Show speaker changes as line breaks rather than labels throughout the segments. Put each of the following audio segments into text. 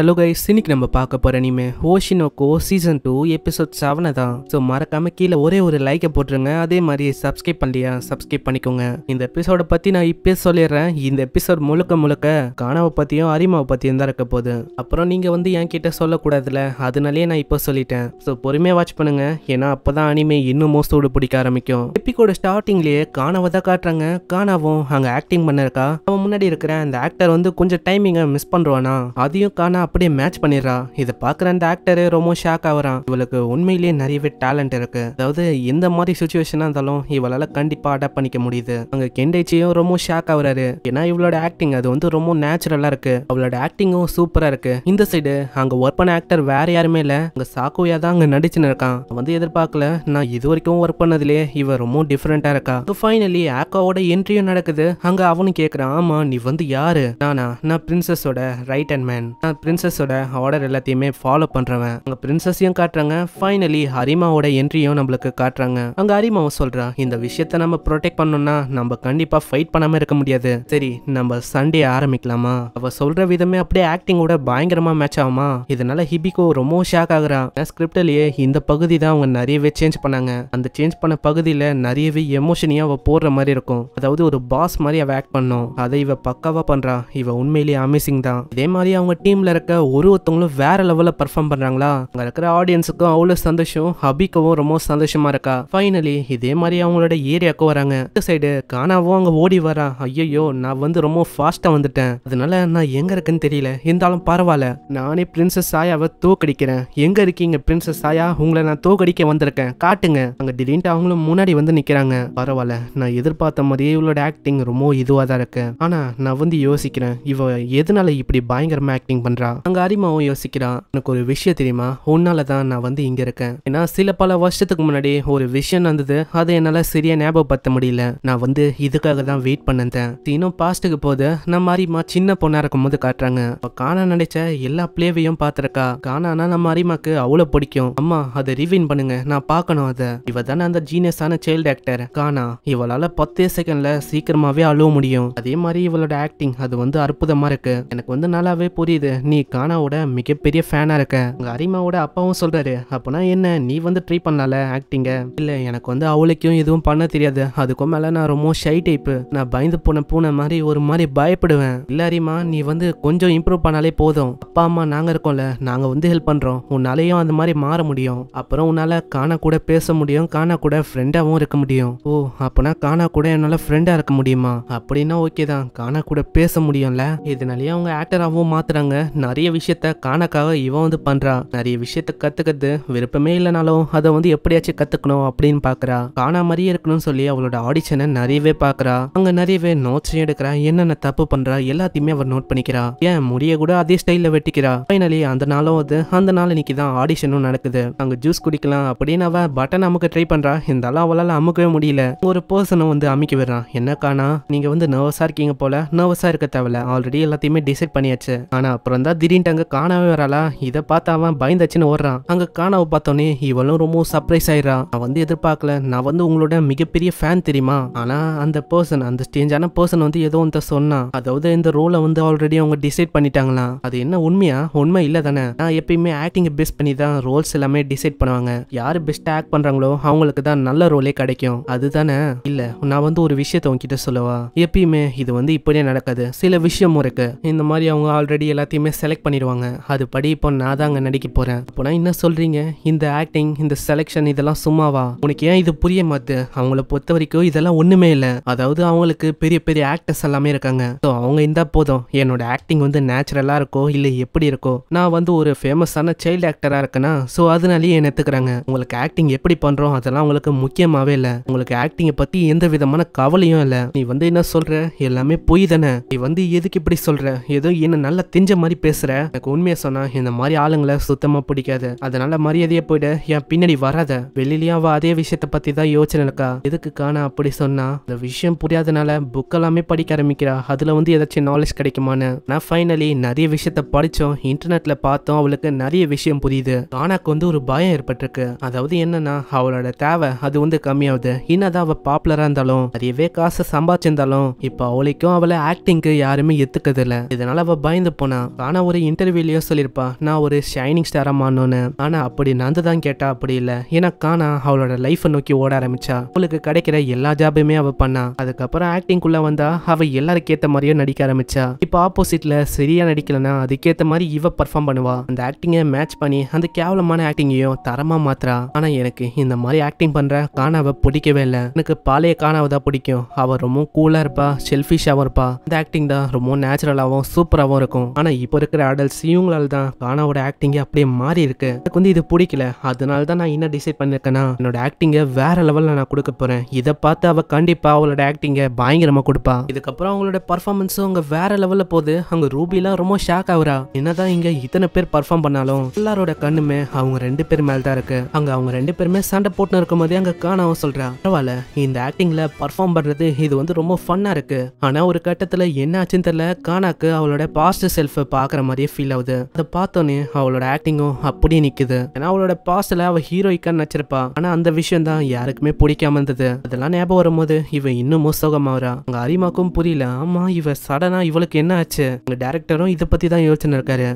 hello guys இன்னைக்கு நம்ம பார்க்க போகிற anime Oshi no Ko season two episode செவனை தான் ஸோ மறக்காம கீழே ஒரே ஒரு லைக்கை போட்டுருங்க அதே மாதிரி சப்ஸ்கிரைப் பண்ணலையா சப்ஸ்கிரைப் பண்ணிக்கோங்க இந்த எபிசோடை பற்றி நான் இப்போ சொல்லிடுறேன் இந்த எபிசோட் முழுக்க முழுக்க காணாவை பற்றியும் அரிமாவை பற்றியும் தான் இருக்க போகுது அப்புறம் நீங்கள் வந்து என் கிட்ட சொல்லக்கூடாதுல அதனாலேயே நான் இப்போ சொல்லிட்டேன் ஸோ பொறுமையாக வாட்ச் பண்ணுங்க ஏன்னா அப்போ தான் அனிமே இன்னும் மோசோடு பிடிக்க ஆரம்பிக்கும் எப்பிக்கோட ஸ்டார்டிங்லேயே காணாவை தான் காட்டுறாங்க காணாவும் அங்கே ஆக்டிங் பண்ணிருக்கா அவன் முன்னாடி இருக்கிற அந்த ஆக்டர் வந்து கொஞ்சம் டைமிங்கை மிஸ் பண்ணுறானா அதையும் காணா அப்படியே மேட்ச் பண்ணிடுறா இதை பார்க்குற அந்த ஆக்டரே ரொம்ப ஷாக் ஆகுறான் இவளுக்கு உண்மையிலேயே நிறையவே டேலண்ட் இருக்கு அதாவது எந்த மாதிரி சுச்சுவேஷனாக இருந்தாலும் இவளால் கண்டிப்பாக அடாப்ட் பண்ணிக்க முடியுது அங்கே கெண்டைச்சியும் ரொம்ப ஷாக் ஆகுறாரு ஏன்னா இவளோட ஆக்டிங் அது வந்து ரொம்ப நேச்சுரலாக இருக்கு அவளோட ஆக்டிங்கும் சூப்பராக இருக்கு இந்த சைடு அங்கே ஒர்க் பண்ண ஆக்டர் வேற யாருமே இல்லை அங்கே சாக்குவையா தான் அங்கே நடிச்சுன்னு இருக்கான் வந்து எதிர்பார்க்கல நான் இது வரைக்கும் ஒர்க் பண்ணதுலேயே இவ ரொம்ப டிஃப்ரெண்ட்டாக இருக்கா ஃபைனலி ஆக்காவோட என்ட்ரியும் நடக்குது அங்கே அவனு கேட்குறான் ஆமாம் நீ வந்து யாரு நானா நான் பிரின்சஸோட ரைட் அண்ட் மேன் நான் பிரின்சஸோட ஆர்டர் எல்லாத்தையுமே ஃபாலோ பண்றவன் அங்க பிரின்சஸையும் காட்டுறாங்க ஃபைனலி ஹரிமாவோட என்ட்ரியும் நம்மளுக்கு காட்டுறாங்க அங்க ஹரிமாவும் சொல்றா இந்த விஷயத்த நம்ம ப்ரொடெக்ட் பண்ணோம்னா நம்ம கண்டிப்பா ஃபைட் பண்ணாம இருக்க முடியாது சரி நம்ம சண்டே ஆரம்பிக்கலாமா அவ சொல்ற விதமே அப்படியே ஆக்டிங்கோட பயங்கரமா மேட்ச் ஆகுமா இதனால ஹிபிகோ ரொம்ப ஷாக் ஆகுறான் ஸ்கிரிப்டிலேயே இந்த பகுதி தான் அவங்க நிறையவே சேஞ்ச் பண்ணாங்க அந்த சேஞ்ச் பண்ண பகுதியில நிறையவே எமோஷனியா அவ போடுற மாதிரி இருக்கும் அதாவது ஒரு பாஸ் மாதிரி அவ ஆக்ட் பண்ணும் அதை இவ பக்காவா பண்றா இவ உண்மையிலேயே அமேசிங் தான் இதே மாதிரி அவங்க டீம்ல இருக்க ஒரு ஒருத்தவங்களும் வேற லெவலில் பர்ஃபார்ம் பண்ணுறாங்களா அங்கே இருக்கிற ஆடியன்ஸுக்கும் அவ்வளோ சந்தோஷம் ஹபிக்கவும் ரொம்ப சந்தோஷமா இருக்கா ஃபைனலி இதே மாதிரி அவங்களோட ஏரியாவுக்கு வராங்க இந்த சைடு காணாவும் அங்கே ஓடி வரா ஐயோ நான் வந்து ரொம்ப ஃபாஸ்ட்டாக வந்துட்டேன் அதனால நான் எங்கே இருக்குன்னு தெரியல இருந்தாலும் பரவாயில்ல நானே பிரின்சஸ் சாயாவை தோக்கடிக்கிறேன் எங்கே இருக்கீங்க பிரின்சஸ் சாயா உங்களை நான் தோக்கடிக்க வந்திருக்கேன் காட்டுங்க அங்கே திடீர்னு அவங்களும் முன்னாடி வந்து நிற்கிறாங்க பரவாயில்ல நான் எதிர்பார்த்த மாதிரியே இவளோட ஆக்டிங் ரொம்ப இதுவாக தான் இருக்கு ஆனால் நான் வந்து யோசிக்கிறேன் இவ எதனால இப்படி பயங்கரமாக ஆக்டிங் பண்ணுறா அங்க அரிமாவும் யோசிக்கிறான் எனக்கு ஒரு விஷயம் தெரியுமா உன்னால தான் நான் வந்து இங்க இருக்கேன் ஏன்னா சில பல வருஷத்துக்கு முன்னாடி ஒரு விஷயம் நடந்தது அதை என்னால சரியா ஞாபகப்படுத்த முடியல நான் வந்து இதுக்காக தான் வெயிட் பண்ணிருந்தேன் இன்னும் பாஸ்ட்டுக்கு போது நம்ம அரிமா சின்ன பொண்ணா இருக்கும் போது காட்டுறாங்க காணா நினைச்ச எல்லா பிளேவையும் பாத்திருக்கா காணானா நம்ம அரிமாக்கு அவ்வளவு பிடிக்கும் அம்மா அதை ரிவீன் பண்ணுங்க நான் பார்க்கணும் அதை இவ தானே அந்த ஜீனியஸான சைல்டு ஆக்டர் கானா இவளால பத்தே செகண்ட்ல சீக்கிரமாவே அழுவ முடியும் அதே மாதிரி இவளோட ஆக்டிங் அது வந்து அற்புதமா இருக்கு எனக்கு வந்து நல்லாவே புரியுது நீ கானாவோட மிகப்பெரிய ஃபேனாக இருக்க உங்கள் அரிமாவோட அப்பாவும் சொல்கிறாரு அப்போனா என்ன நீ வந்து ட்ரை பண்ணல ஆக்டிங்க இல்லை எனக்கு வந்து அவளுக்கும் எதுவும் பண்ண தெரியாது அதுக்கும் மேலே நான் ரொம்ப ஷை டைப்பு நான் பயந்து போன பூனை மாதிரி ஒரு மாதிரி பயப்படுவேன் இல்லை அரிமா நீ வந்து கொஞ்சம் இம்ப்ரூவ் பண்ணாலே போதும் அப்பா அம்மா நாங்கள் இருக்கோம்ல நாங்கள் வந்து ஹெல்ப் பண்ணுறோம் உன்னாலேயும் அந்த மாதிரி மாற முடியும் அப்புறம் உன்னால் கானா கூட பேச முடியும் கானா கூட ஃப்ரெண்டாகவும் இருக்க முடியும் ஓ அப்போனா கானா கூட என்னால் ஃப்ரெண்டாக இருக்க முடியுமா அப்படின்னா ஓகே தான் கானா கூட பேச முடியும்ல இதனாலேயே அவங்க ஆக்டராகவும் மாத்துறாங்க நிறைய விஷயத்த காணக்காக இவன் வந்து பண்றா நிறைய விஷயத்த கத்துக்கிறது விருப்பமே இல்லைனாலும் அதை வந்து எப்படியாச்சும் கற்றுக்கணும் அப்படின்னு பாக்குறா காணா மாதிரியே இருக்கணும்னு சொல்லி அவளோட ஆடிஷனை நிறையவே பார்க்குறா அங்கே நிறையவே நோட்ஸையும் எடுக்கிறா என்னென்ன தப்பு பண்ணுறா எல்லாத்தையுமே அவர் நோட் பண்ணிக்கிறா ஏன் முடிய கூட அதே ஸ்டைலில் வெட்டிக்கிறா ஃபைனலி அந்த நாளும் அது அந்த நாள் இன்னைக்கு தான் ஆடிஷனும் நடக்குது அங்கே ஜூஸ் குடிக்கலாம் அப்படின்னு அவன் பட்டன் அமுக்க ட்ரை பண்ணுறா இருந்தாலும் அவளால் அமுக்கவே முடியல ஒரு பர்சனும் வந்து அமைக்க விடுறான் என்ன காணா நீங்கள் வந்து நர்வஸாக இருக்கீங்க போல நர்வஸாக இருக்க தேவையில்ல ஆல்ரெடி எல்லாத்தையுமே டிசைட் பண்ணியாச்சு ஆனால் அப்புறம் தான் திடீர்னு அங்கே காணாவே வராளா இதை பார்த்து அவன் பயந்தாச்சுன்னு ஓடுறான் அங்கே காணாவை பார்த்தோன்னே இவளும் ரொம்ப சர்ப்ரைஸ் ஆயிடுறான் நான் வந்து எதிர்பார்க்கல நான் வந்து உங்களோட மிகப்பெரிய ஃபேன் தெரியுமா ஆனால் அந்த பர்சன் அந்த ஸ்டேஞ்சான பர்சன் வந்து ஏதோ ஒன்று சொன்னான் அதாவது இந்த ரோலை வந்து ஆல்ரெடி அவங்க டிசைட் பண்ணிட்டாங்களா அது என்ன உண்மையா உண்மை இல்லை தானே நான் எப்பயுமே ஆக்டிங்கை பேஸ் பண்ணி தான் ரோல்ஸ் எல்லாமே டிசைட் பண்ணுவாங்க யார் பெஸ்ட்டாக ஆக்ட் பண்ணுறாங்களோ அவங்களுக்கு தான் நல்ல ரோலே கிடைக்கும் அதுதானே இல்லை நான் வந்து ஒரு விஷயத்த உங்ககிட்ட சொல்லவா எப்பயுமே இது வந்து இப்படியே நடக்காது சில விஷயம் இருக்கு இந்த மாதிரி அவங்க ஆல்ரெடி எல்லாத்தையுமே செலக்ட் செலக்ட் பண்ணிடுவாங்க அது படி இப்போ நான் தான் அங்கே நடிக்க போகிறேன் அப்போனா என்ன சொல்கிறீங்க இந்த ஆக்டிங் இந்த செலெக்ஷன் இதெல்லாம் சும்மாவா உனக்கு ஏன் இது புரிய மாத்து அவங்கள பொறுத்த வரைக்கும் இதெல்லாம் ஒன்றுமே இல்லை அதாவது அவங்களுக்கு பெரிய பெரிய ஆக்டர்ஸ் எல்லாமே இருக்காங்க ஸோ அவங்க இருந்தால் போதும் என்னோட ஆக்டிங் வந்து நேச்சுரலாக இருக்கோ இல்லை எப்படி இருக்கோ நான் வந்து ஒரு ஃபேமஸான சைல்டு ஆக்டராக இருக்கேன்னா ஸோ அதனாலேயே என்ன எடுத்துக்கிறாங்க உங்களுக்கு ஆக்டிங் எப்படி பண்ணுறோம் அதெல்லாம் உங்களுக்கு முக்கியமாகவே இல்லை உங்களுக்கு ஆக்டிங்கை பற்றி எந்த விதமான கவலையும் இல்லை நீ வந்து என்ன சொல்கிற எல்லாமே பொய் தானே நீ வந்து எதுக்கு இப்படி சொல்கிற ஏதோ என்ன நல்லா தெரிஞ்ச மாதிரி பேச பேசுற எனக்கு உண்மையை சொன்னா இந்த மாதிரி ஆளுங்களை சுத்தமா பிடிக்காது அதனால மரியாதையை போயிட்டு என் பின்னாடி வராத வெளிலேயும் அவள் அதே விஷயத்த பத்தி தான் யோசனை இருக்கா எதுக்கு காணா அப்படி சொன்னா இந்த விஷயம் புரியாதனால புக் எல்லாமே படிக்க ஆரம்பிக்கிறா அதுல வந்து ஏதாச்சும் நாலேஜ் கிடைக்குமான்னு நான் ஃபைனலி நிறைய விஷயத்த படிச்சோம் இன்டர்நெட்ல பார்த்தோம் அவளுக்கு நிறைய விஷயம் புரியுது காணாக்கு வந்து ஒரு பயம் ஏற்பட்டிருக்கு அதாவது என்னன்னா அவளோட தேவை அது வந்து கம்மியாகுது என்னதான் அவள் பாப்புலரா இருந்தாலும் நிறையவே காசு சம்பாதிச்சிருந்தாலும் இப்போ அவளுக்கும் அவளை ஆக்டிங்க்கு யாருமே எத்துக்கிறது இல்லை இதனால அவள் பயந்து போனா கானா நான் ஒரு இன்டர்வியூலையோ சொல்லியிருப்பா நான் ஒரு ஷைனிங் ஸ்டாராக மாறணும்னு ஆனால் அப்படி நந்து தான் கேட்டா அப்படி இல்லை ஏன்னா காணா அவளோட லைஃப்பை நோக்கி ஓட ஆரம்பிச்சா அவளுக்கு கிடைக்கிற எல்லா ஜாபுமே அவள் பண்ணா அதுக்கப்புறம் ஆக்டிங்குள்ளே வந்தா அவள் எல்லாருக்கு ஏற்ற மாதிரியும் நடிக்க ஆரம்பிச்சா இப்போ ஆப்போசிட்ல சரியாக நடிக்கலன்னா அதுக்கேற்ற மாதிரி இவ பர்ஃபார்ம் பண்ணுவா அந்த ஆக்டிங்கை மேட்ச் பண்ணி அந்த கேவலமான ஆக்டிங்கையும் தரமாக மாத்திரா ஆனால் எனக்கு இந்த மாதிரி ஆக்டிங் பண்ணுற காணாவை பிடிக்கவே இல்லை எனக்கு பாலைய காணாவை தான் பிடிக்கும் அவள் ரொம்ப கூலாக இருப்பா செல்ஃபிஷாகவும் இருப்பா அந்த ஆக்டிங் தான் ரொம்ப நேச்சுரலாகவும் சூப்பராகவும் இருக்கும் ஆனால் இப்போ இருக்க இருக்கிற அடல்ஸ் இவங்களால் தான் கானாவோட ஆக்டிங்கே அப்படியே மாறி இருக்கு எனக்கு வந்து இது பிடிக்கல அதனால தான் நான் என்ன டிசைட் பண்ணிருக்கேன்னா என்னோட ஆக்டிங்கை வேற லெவலில் நான் கொடுக்க போறேன் இதை பார்த்து அவள் கண்டிப்பா அவளோட ஆக்டிங்கை பயங்கரமாக கொடுப்பா இதுக்கப்புறம் அவங்களோட பர்ஃபார்மன்ஸும் அவங்க வேற லெவலில் போகுது அவங்க ரூபிலாம் ரொம்ப ஷாக் ஆகுறா என்னதான் இங்கே இத்தனை பேர் பர்ஃபார்ம் பண்ணாலும் எல்லாரோட கண்ணுமே அவங்க ரெண்டு பேர் மேல தான் இருக்கு அங்க அவங்க ரெண்டு பேருமே சண்டை போட்டு இருக்கும் போதே அங்க காணாவும் சொல்றா பரவாயில்ல இந்த ஆக்டிங்ல பர்ஃபார்ம் பண்றது இது வந்து ரொம்ப ஃபன்னா இருக்கு ஆனா ஒரு கட்டத்துல என்ன ஆச்சுன்னு தெரியல காணாக்கு அவளோட பாஸ்ட் செல்ஃப் பாக்குற ஆடுற மாதிரியே ஃபீல் ஆகுது அதை பார்த்தோன்னே அவளோட ஆக்டிங்கும் அப்படியே நிற்குது ஏன்னா அவளோட பாஸ்டில் அவள் ஹீரோயிக்கான்னு நினச்சிருப்பா ஆனால் அந்த விஷயம் தான் யாருக்குமே பிடிக்காம இருந்தது அதெல்லாம் ஞாபகம் வரும்போது இவன் இன்னும் சோகமாகறா அங்கே அரிமாக்கும் புரியல ஆமாம் இவ சடனாக இவளுக்கு என்ன ஆச்சு அங்கே டேரக்டரும் இதை பற்றி தான் யோசனை இருக்காரு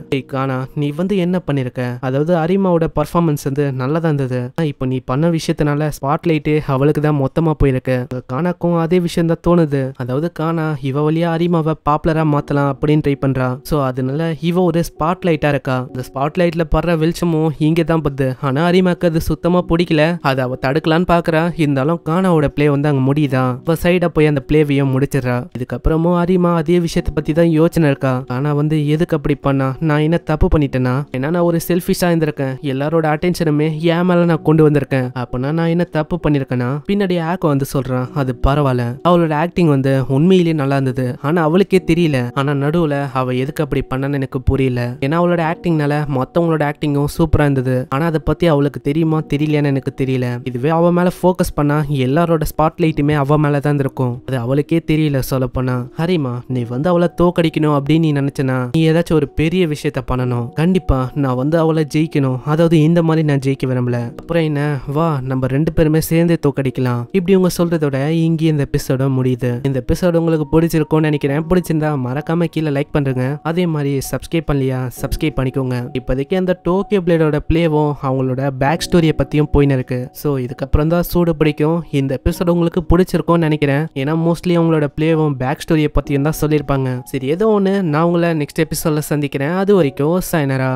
ஆனா நீ வந்து என்ன பண்ணிருக்க அதாவது அரிமாவோட பர்ஃபார்மன்ஸ் வந்து நல்லா தான் இருந்தது இப்போ நீ பண்ண விஷயத்தினால ஸ்பாட் அவளுக்கு தான் மொத்தமாக போயிருக்கு கானாக்கும் அதே விஷயம் தான் தோணுது அதாவது கானா இவ வழியா அரிமாவை பாப்புலராக மாற்றலாம் அப்படின்னு ட்ரை பண்ணுறா ஸோ அதனால இவ ஒரு ஸ்பாட்லைட்டா இருக்கா இந்த ஸ்பாட்லைட்ல படுற வெளிச்சமும் இங்க தான் பத்து ஆனா அரிமாக்கு அது சுத்தமா பிடிக்கல அதை அவ தடுக்கலான்னு பாக்குறா இருந்தாலும் கானாவோட பிளே வந்து அங்க முடியுதான் அவ சைடா போய் அந்த பிளேவையும் முடிச்சிடறா இதுக்கப்புறமும் அரிமா அதே விஷயத்த பத்தி தான் யோசனை இருக்கா ஆனா வந்து எதுக்கு அப்படி பண்ணா நான் என்ன தப்பு பண்ணிட்டேனா ஏன்னா நான் ஒரு செல்ஃபிஷா இருந்திருக்கேன் எல்லாரோட அட்டென்ஷனுமே ஏன் மேல நான் கொண்டு வந்திருக்கேன் அப்பனா நான் என்ன தப்பு பண்ணிருக்கேனா பின்னாடி ஆக்க வந்து சொல்றான் அது பரவாயில்ல அவளோட ஆக்டிங் வந்து உண்மையிலேயே நல்லா இருந்தது ஆனா அவளுக்கே தெரியல ஆனா நடுவுல அவ எதுக்கு அப்படி பண்ணனு எனக்கு புரியல ஏன்னா அவளோட ஆக்டிங்னால மத்தவங்களோட ஆக்டிங்கும் சூப்பரா இருந்தது ஆனா அதை பத்தி அவளுக்கு தெரியுமா தெரியலன்னு எனக்கு தெரியல இதுவே அவ மேல போக்கஸ் பண்ணா எல்லாரோட ஸ்பாட் லைட்டுமே அவ மேலதான் இருக்கும் அது அவளுக்கே தெரியல சொல்லப்போனா ஹரிமா நீ வந்து அவளை தோக்கடிக்கணும் அப்படின்னு நீ நினைச்சனா நீ ஏதாச்சும் ஒரு பெரிய விஷயத்த பண்ணணும் கண்டிப்பா நான் வந்து அவளை ஜெயிக்கணும் அதாவது இந்த மாதிரி நான் ஜெயிக்க விரும்பல அப்புறம் என்ன வா நம்ம ரெண்டு பேருமே சேர்ந்தே தோக்கடிக்கலாம் இப்படி உங்க சொல்றதோட இங்கே இந்த எபிசோட முடியுது இந்த எபிசோட உங்களுக்கு பிடிச்சிருக்கும்னு நினைக்கிறேன் பிடிச்சிருந்தா மறக்காம கீழே லைக் பண்ணுறேங்க அதே மாதிரி சப்ஸ்கிரைப் பண்ணலையா சப்ஸ்கிரைப் பண்ணிக்கோங்க இப்போதைக்கு அந்த டோக்கியோ பிளேடோட பிளேவும் அவங்களோட பேக் ஸ்டோரியை பற்றியும் போயின்னு இருக்கு ஸோ இதுக்கப்புறம் தான் சூடு பிடிக்கும் இந்த எபிசோட் உங்களுக்கு பிடிச்சிருக்கும்னு நினைக்கிறேன் ஏன்னா மோஸ்ட்லி அவங்களோட பிளேவும் பேக் ஸ்டோரியை பற்றியும் தான் சொல்லியிருப்பாங்க சரி ஏதோ ஒன்று நான் உங்களை நெக்ஸ்ட் எபிசோடில் சந்திக்கிறேன் அது வரைக்கும் சைனரா